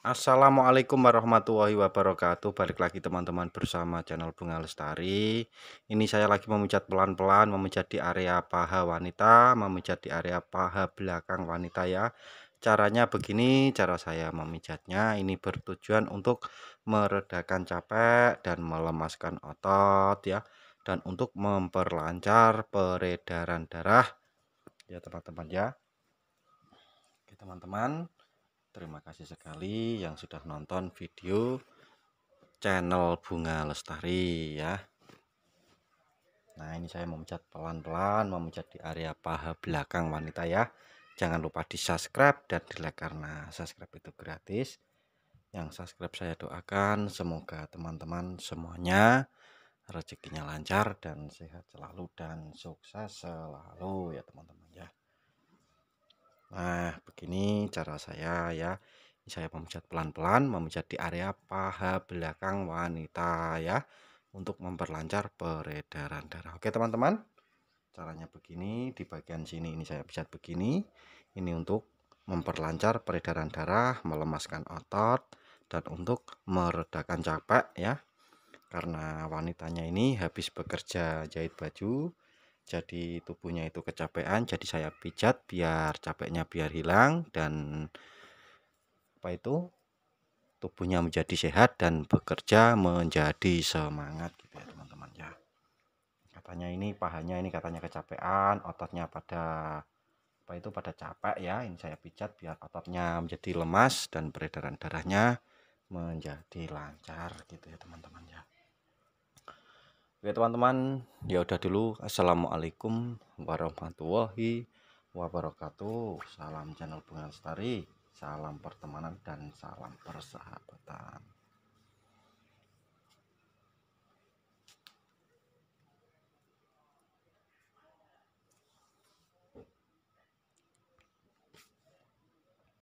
Assalamualaikum warahmatullahi wabarakatuh Balik lagi teman-teman bersama channel Bunga Lestari Ini saya lagi memijat pelan-pelan Memijat di area paha wanita Memijat di area paha belakang wanita ya Caranya begini Cara saya memijatnya Ini bertujuan untuk meredakan capek Dan melemaskan otot ya Dan untuk memperlancar peredaran darah Ya teman-teman ya Oke teman-teman Terima kasih sekali yang sudah nonton video channel Bunga Lestari ya. Nah, ini saya memecat pelan-pelan, memecat di area paha belakang wanita ya. Jangan lupa di-subscribe dan di-like karena subscribe itu gratis. Yang subscribe saya doakan semoga teman-teman semuanya rezekinya lancar dan sehat selalu dan sukses selalu ya teman-teman. Nah, begini cara saya ya. Saya memijat pelan-pelan, memijat di area paha belakang wanita ya untuk memperlancar peredaran darah. Oke, teman-teman. Caranya begini, di bagian sini ini saya pijat begini. Ini untuk memperlancar peredaran darah, melemaskan otot dan untuk meredakan capek ya. Karena wanitanya ini habis bekerja jahit baju, jadi tubuhnya itu kecapean jadi saya pijat biar capeknya biar hilang dan apa itu tubuhnya menjadi sehat dan bekerja menjadi semangat gitu ya teman-teman ya katanya ini pahanya ini katanya kecapean ototnya pada apa itu pada capek ya ini saya pijat biar ototnya menjadi lemas dan peredaran darahnya menjadi lancar gitu ya teman-teman ya Oke teman-teman, ya udah dulu. Assalamualaikum warahmatullahi wabarakatuh. Salam channel Bunga Lestari, salam pertemanan dan salam persahabatan.